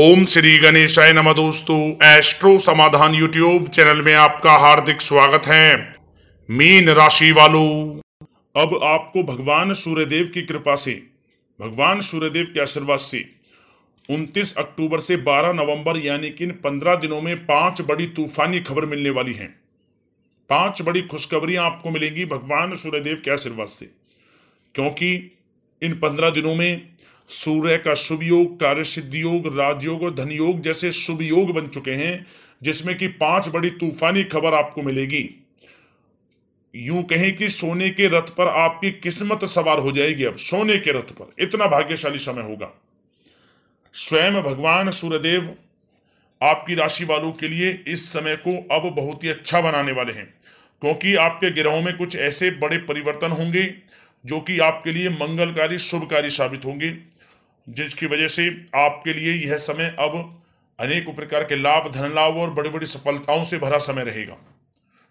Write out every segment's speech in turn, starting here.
ओम श्री गणेशाय नमः दोस्तों एस्ट्रो समाधान यूट्यूब चैनल में आपका हार्दिक स्वागत है मीन राशि वालों अब आपको भगवान सूर्यदेव की कृपा से भगवान सूर्यदेव के आशीर्वाद से 29 अक्टूबर से 12 नवंबर यानी कि इन 15 दिनों में पांच बड़ी तूफानी खबर मिलने वाली है पांच बड़ी खुशखबरियां आपको मिलेंगी भगवान सूर्यदेव के आशीर्वाद से क्योंकि इन पंद्रह दिनों में सूर्य का शुभ योग कार्य सिद्धि योग राजयोग और धन योग जैसे शुभ योग बन चुके हैं जिसमें कि पांच बड़ी तूफानी खबर आपको मिलेगी यूं कहें कि सोने के रथ पर आपकी किस्मत सवार हो जाएगी अब सोने के रथ पर इतना भाग्यशाली समय होगा स्वयं भगवान सूर्यदेव आपकी राशि वालों के लिए इस समय को अब बहुत ही अच्छा बनाने वाले हैं क्योंकि आपके ग्रहों में कुछ ऐसे बड़े परिवर्तन होंगे जो कि आपके लिए मंगलकारी शुभकारी साबित होंगे जिसकी वजह से आपके लिए यह समय अब अनेक प्रकार के लाभ धन लाभ और बड़ी बड़ी सफलताओं से भरा समय रहेगा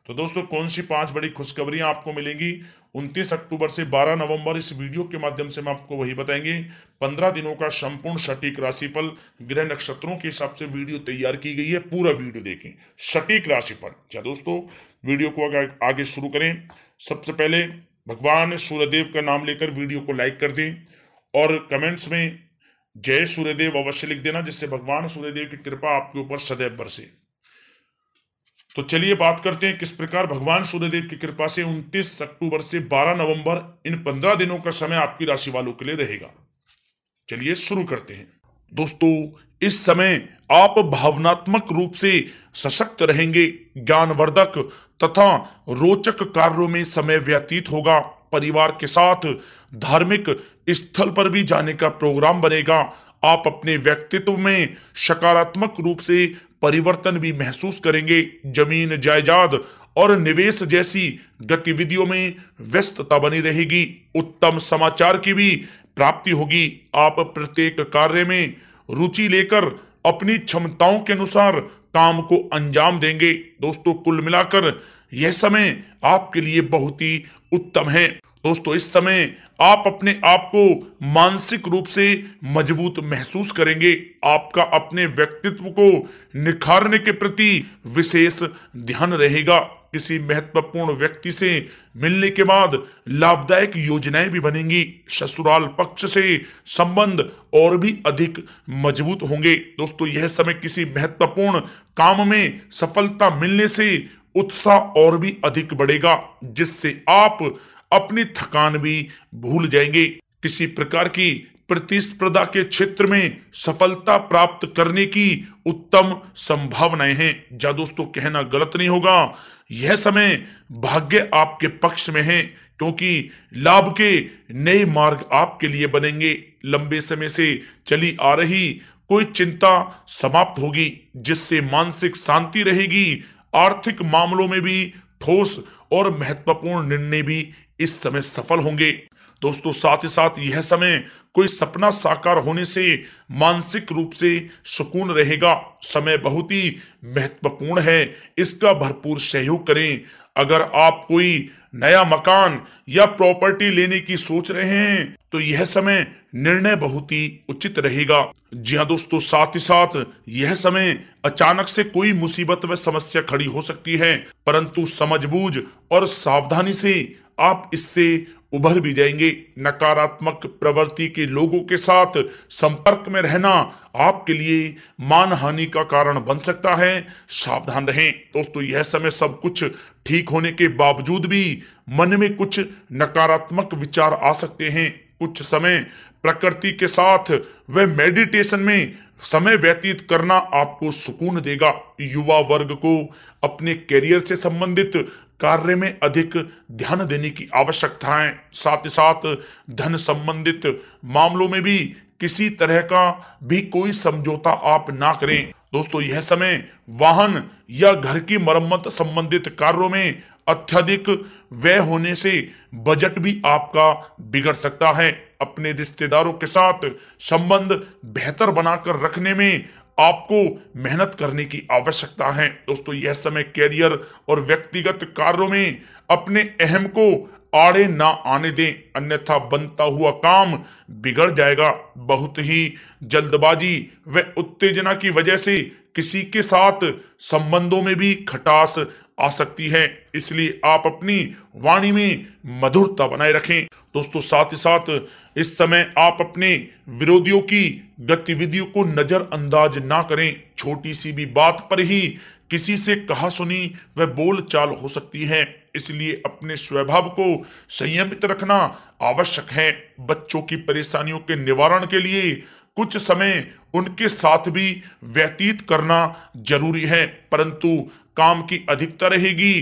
तो दोस्तों कौन सी पांच बड़ी खुशखबरियां आपको मिलेंगी 29 अक्टूबर से 12 नवंबर इस वीडियो के माध्यम से हम आपको वही बताएंगे 15 दिनों का संपूर्ण सटीक राशिफल ग्रह नक्षत्रों के हिसाब से वीडियो तैयार की गई है पूरा वीडियो देखें सटीक राशिफल क्या अच्छा दोस्तों वीडियो को अगर आगे शुरू करें सबसे पहले भगवान सूर्यदेव का नाम लेकर वीडियो को लाइक कर दें और कमेंट्स में जय सूर्यदेव अवश्य लिख देना जिससे भगवान सूर्यदेव की कृपा आपके ऊपर सदैव बरसे तो चलिए बात करते हैं किस प्रकार भगवान सूर्यदेव की कृपा से 29 अक्टूबर से 12 नवंबर इन 15 दिनों का समय आपकी राशि वालों के लिए रहेगा चलिए शुरू करते हैं दोस्तों इस समय आप भावनात्मक रूप से सशक्त रहेंगे ज्ञानवर्धक तथा रोचक कार्यों में समय व्यतीत होगा परिवार के साथ धार्मिक स्थल पर भी जाने का प्रोग्राम बनेगा आप अपने व्यक्तित्व में सकारात्मक रूप से परिवर्तन भी महसूस करेंगे जमीन जायदाद और निवेश जैसी गतिविधियों में व्यस्तता बनी रहेगी उत्तम समाचार की भी प्राप्ति होगी आप प्रत्येक कार्य में रुचि लेकर अपनी क्षमताओं के अनुसार काम को अंजाम देंगे दोस्तों कुल मिलाकर यह समय आपके लिए बहुत ही उत्तम है दोस्तों इस समय आप अपने आप को मानसिक रूप से मजबूत महसूस करेंगे आपका अपने व्यक्तित्व को निखारने के प्रति विशेष ध्यान रहेगा किसी महत्वपूर्ण व्यक्ति से मिलने के बाद लाभदायक योजनाएं भी बनेंगी ससुराल पक्ष से संबंध और भी अधिक मजबूत होंगे दोस्तों यह समय किसी महत्वपूर्ण काम में सफलता मिलने से उत्साह और भी अधिक बढ़ेगा जिससे आप अपनी थकान भी भूल जाएंगे किसी प्रकार की प्रतिस्पर्धा के क्षेत्र में सफलता प्राप्त करने की उत्तम संभावनाएं हैं जा दोस्तों कहना गलत नहीं होगा यह समय भाग्य आपके पक्ष में है क्योंकि लाभ के नए मार्ग आपके लिए बनेंगे लंबे समय से चली आ रही कोई चिंता समाप्त होगी जिससे मानसिक शांति रहेगी आर्थिक मामलों में भी ठोस और महत्वपूर्ण निर्णय भी इस समय सफल होंगे दोस्तों साथ ही साथ यह समय कोई सपना साकार होने से मानसिक रूप से सुकून रहेगा समय बहुत ही महत्वपूर्ण है इसका भरपूर सहयोग करें अगर आप कोई नया मकान या प्रॉपर्टी लेने की सोच रहे हैं तो यह समय निर्णय बहुत ही उचित रहेगा जी हाँ दोस्तों साथ ही साथ यह समय अचानक से कोई मुसीबत व समस्या खड़ी हो सकती है परंतु समझबूझ और सावधानी से आप इससे उभर भी जाएंगे नकारात्मक प्रवृत्ति के लोगों के साथ संपर्क में रहना आपके लिए मान हानि का कारण बन सकता है सावधान रहें दोस्तों यह समय सब कुछ ठीक होने के बावजूद भी मन में कुछ नकारात्मक विचार आ सकते हैं कुछ समय प्रकृति के साथ वह मेडिटेशन में समय व्यतीत करना आपको सुकून देगा युवा वर्ग को अपने करियर से संबंधित कार्य में अधिक ध्यान देने की आवश्यकता है साथ ही साथ धन संबंधित मामलों में भी किसी तरह का भी कोई समझौता आप ना करें दोस्तों यह समय वाहन या घर की मरम्मत संबंधित कार्यों में अत्यधिक व्यय होने से बजट भी आपका बिगड़ सकता है अपने रिश्तेदारों के साथ संबंध बेहतर बनाकर रखने में आपको मेहनत करने की आवश्यकता है दोस्तों यह समय कैरियर और व्यक्तिगत कार्यों में अपने अहम को आड़े ना आने दें अन्यथा बनता हुआ काम बिगड़ जाएगा बहुत ही जल्दबाजी व उत्तेजना की वजह से किसी के साथ संबंधों में भी खटास आ सकती है इसलिए आप अपनी वाणी में मधुरता बनाए रखें दोस्तों साथ ही साथ इस समय आप अपने विरोधियों की गतिविधियों को नज़रअंदाज ना करें छोटी सी भी बात पर ही किसी से कहा सुनी वह बोल चाल हो सकती है इसलिए अपने स्वभाव को संयमित रखना आवश्यक है बच्चों की परेशानियों के निवारण के लिए कुछ समय उनके साथ भी व्यतीत करना जरूरी है परंतु काम की अधिकता रहेगी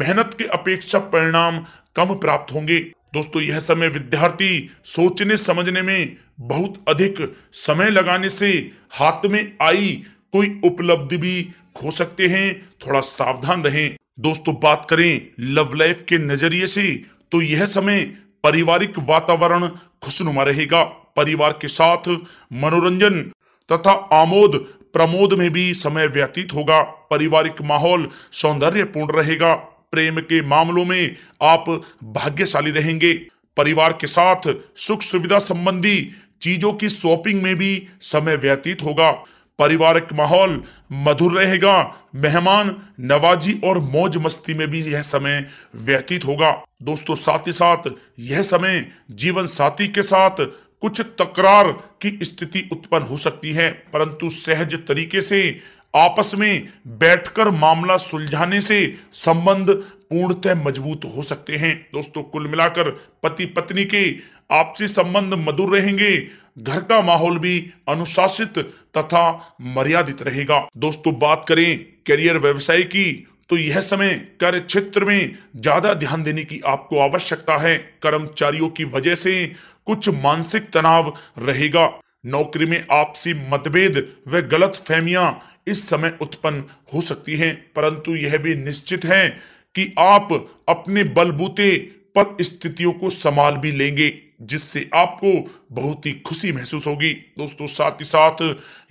मेहनत के अपेक्षा परिणाम कम प्राप्त होंगे दोस्तों यह समय विद्यार्थी सोचने समझने में बहुत अधिक समय लगाने से हाथ में आई कोई उपलब्धि भी खो सकते हैं थोड़ा सावधान रहें दोस्तों बात करें लव लाइफ के नजरिए से तो यह समय पारिवारिक वातावरण खुशनुमा रहेगा परिवार के साथ मनोरंजन तथा आमोद प्रमोद में भी समय व्यतीत होगा पारिवारिक माहौल सौंदर्यपूर्ण रहेगा प्रेम के मामलों में आप भाग्यशाली रहेंगे परिवार के साथ सुख सुविधा संबंधी चीजों की शॉपिंग में भी समय व्यतीत होगा पारिवारिक माहौल मधुर रहेगा मेहमान नवाजी और मौज मस्ती में भी यह समय व्यतीत होगा दोस्तों साथ ही साथ यह समय जीवन साथी के साथ कुछ तकरार की स्थिति उत्पन्न हो सकती है परंतु सहज तरीके से आपस में बैठकर मामला सुलझाने से संबंध पूर्णतः मजबूत हो सकते हैं दोस्तों कुल मिलाकर पति पत्नी के आपसी संबंध मधुर रहेंगे घर का माहौल भी अनुशासित तथा मर्यादित रहेगा दोस्तों बात करें करियर व्यवसाय की तो यह समय कार्य क्षेत्र में ज्यादा ध्यान देने की आपको आवश्यकता है कर्मचारियों की वजह से कुछ मानसिक तनाव रहेगा नौकरी में आपसी मतभेद व गलत फहमिया इस समय उत्पन्न हो सकती हैं परंतु यह भी निश्चित है कि आप अपने बलबूते पर स्थितियों को संभाल भी लेंगे जिससे आपको बहुत ही खुशी महसूस होगी दोस्तों साथ ही साथ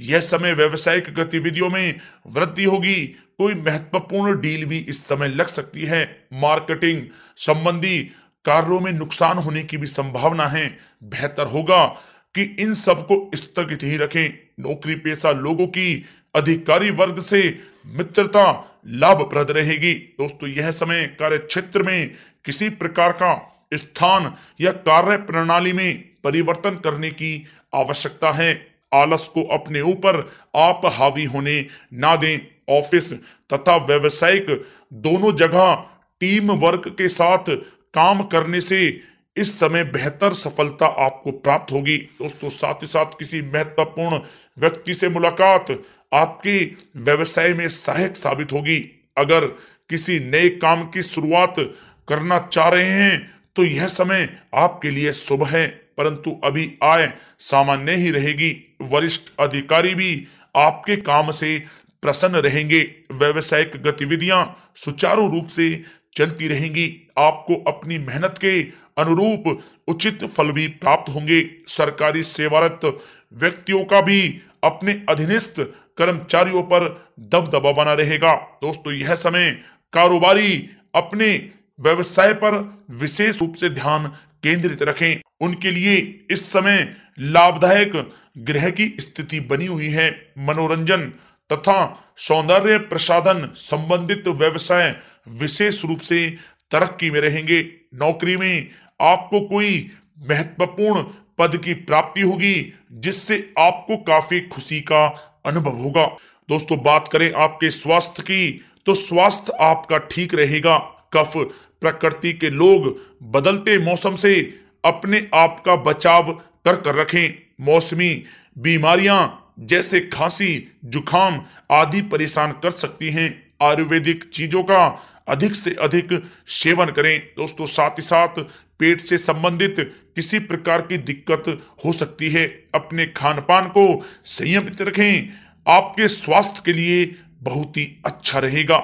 यह समय व्यवसायिक गतिविधियों में वृद्धि होगी कोई महत्वपूर्ण डील भी इस समय लग सकती है मार्केटिंग संबंधी कार्यों में नुकसान होने की भी संभावना है बेहतर होगा कि इन सबको स्थगित ही रखें नौकरी पेशा लोगों की अधिकारी वर्ग से मित्रता लाभप्रद रहेगी दोस्तों यह समय कार्य क्षेत्र में किसी प्रकार का स्थान या कार्य प्रणाली में परिवर्तन करने की आवश्यकता है आलस को अपने ऊपर आप हावी होने ना दें ऑफिस तथा व्यवसायिक दोनों जगह टीम वर्क के साथ काम करने से इस समय बेहतर सफलता आपको प्राप्त होगी दोस्तों साथ ही साथ किसी महत्वपूर्ण व्यक्ति से मुलाकात आपकी व्यवसाय में सहायक साबित होगी अगर किसी नए काम की शुरुआत करना चाह रहे हैं तो यह समय आपके लिए शुभ है परंतु अभी आय सामान्य ही रहेगी वरिष्ठ अधिकारी भी आपके काम से प्रसन्न रहेंगे व्यवसायिक गतिविधियां सुचारू रूप से चलती रहेंगी आपको अपनी मेहनत के अनुरूप उचित फल भी प्राप्त होंगे सरकारी सेवारत व्यक्तियों का भी अपने अधीनस्थ कर्मचारियों पर दबदबा बना रहेगा दोस्तों यह समय कारोबारी अपने व्यवसाय पर विशेष रूप से ध्यान केंद्रित रखें उनके लिए इस समय लाभदायक ग्रह की स्थिति बनी हुई है मनोरंजन तथा सौंदर्य प्रसाधन संबंधित व्यवसाय विशेष रूप से तरक्की में रहेंगे नौकरी में आपको कोई महत्वपूर्ण पद की प्राप्ति होगी जिससे आपको काफी खुशी का अनुभव होगा दोस्तों बात करें आपके स्वास्थ्य की तो स्वास्थ्य आपका ठीक रहेगा कफ प्रकृति के लोग बदलते मौसम से अपने आप का बचाव कर कर रखें मौसमी बीमारियां जैसे खांसी जुखाम आदि परेशान कर सकती हैं आयुर्वेदिक चीजों का अधिक से अधिक सेवन करें दोस्तों साथ ही साथ पेट से संबंधित किसी प्रकार की दिक्कत हो सकती है अपने खान पान को संयमित रखें आपके स्वास्थ्य के लिए बहुत ही अच्छा रहेगा